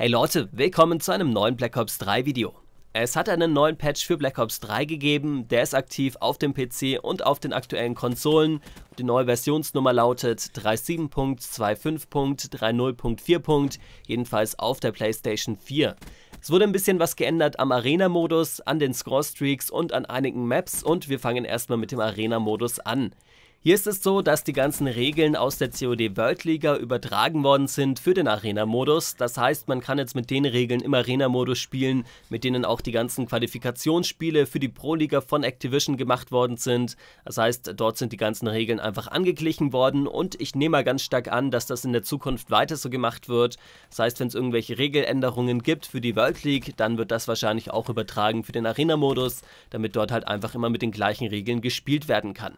Hey Leute, willkommen zu einem neuen Black Ops 3 Video. Es hat einen neuen Patch für Black Ops 3 gegeben, der ist aktiv auf dem PC und auf den aktuellen Konsolen. Die neue Versionsnummer lautet 37.25.30.4. Jedenfalls auf der PlayStation 4. Es wurde ein bisschen was geändert am Arena-Modus, an den Score-Streaks und an einigen Maps und wir fangen erstmal mit dem Arena-Modus an. Hier ist es so, dass die ganzen Regeln aus der COD World Liga übertragen worden sind für den Arena-Modus. Das heißt, man kann jetzt mit den Regeln im Arena-Modus spielen, mit denen auch die ganzen Qualifikationsspiele für die Pro-Liga von Activision gemacht worden sind. Das heißt, dort sind die ganzen Regeln einfach angeglichen worden und ich nehme mal ganz stark an, dass das in der Zukunft weiter so gemacht wird. Das heißt, wenn es irgendwelche Regeländerungen gibt für die World League, dann wird das wahrscheinlich auch übertragen für den Arena-Modus, damit dort halt einfach immer mit den gleichen Regeln gespielt werden kann.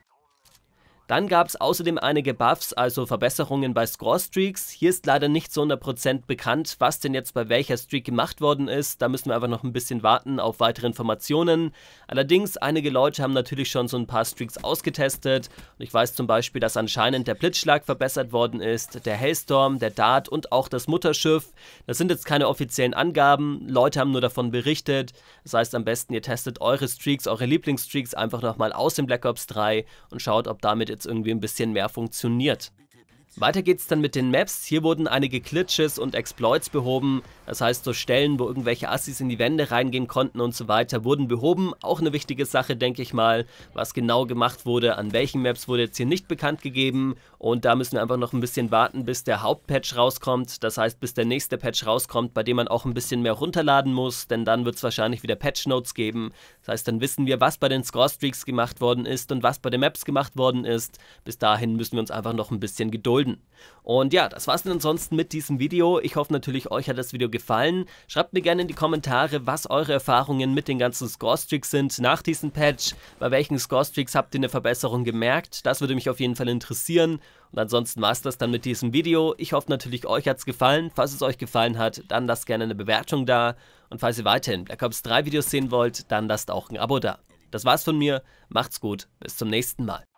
Dann gab es außerdem einige Buffs, also Verbesserungen bei Score-Streaks. Hier ist leider nicht zu 100% bekannt, was denn jetzt bei welcher Streak gemacht worden ist. Da müssen wir einfach noch ein bisschen warten auf weitere Informationen. Allerdings, einige Leute haben natürlich schon so ein paar Streaks ausgetestet. Und ich weiß zum Beispiel, dass anscheinend der Blitzschlag verbessert worden ist, der Hailstorm, der Dart und auch das Mutterschiff. Das sind jetzt keine offiziellen Angaben, Leute haben nur davon berichtet. Das heißt am besten, ihr testet eure Streaks, eure Lieblingsstreaks einfach nochmal aus dem Black Ops 3 und schaut, ob damit ihr jetzt irgendwie ein bisschen mehr funktioniert. Weiter geht's dann mit den Maps. Hier wurden einige Glitches und Exploits behoben. Das heißt, so Stellen, wo irgendwelche Assis in die Wände reingehen konnten und so weiter, wurden behoben. Auch eine wichtige Sache, denke ich mal. Was genau gemacht wurde, an welchen Maps wurde jetzt hier nicht bekannt gegeben. Und da müssen wir einfach noch ein bisschen warten, bis der Hauptpatch rauskommt. Das heißt, bis der nächste Patch rauskommt, bei dem man auch ein bisschen mehr runterladen muss. Denn dann wird es wahrscheinlich wieder Patch Notes geben. Das heißt, dann wissen wir, was bei den Score Streaks gemacht worden ist und was bei den Maps gemacht worden ist. Bis dahin müssen wir uns einfach noch ein bisschen gedulden bleiben. Und ja, das war's dann ansonsten mit diesem Video. Ich hoffe natürlich, euch hat das Video gefallen. Schreibt mir gerne in die Kommentare, was eure Erfahrungen mit den ganzen Score-Streaks sind nach diesem Patch. Bei welchen Score-Streaks habt ihr eine Verbesserung gemerkt? Das würde mich auf jeden Fall interessieren. Und ansonsten war's das dann mit diesem Video. Ich hoffe natürlich, euch hat's gefallen. Falls es euch gefallen hat, dann lasst gerne eine Bewertung da. Und falls ihr weiterhin Black Ops 3 Videos sehen wollt, dann lasst auch ein Abo da. Das war's von mir. Macht's gut. Bis zum nächsten Mal.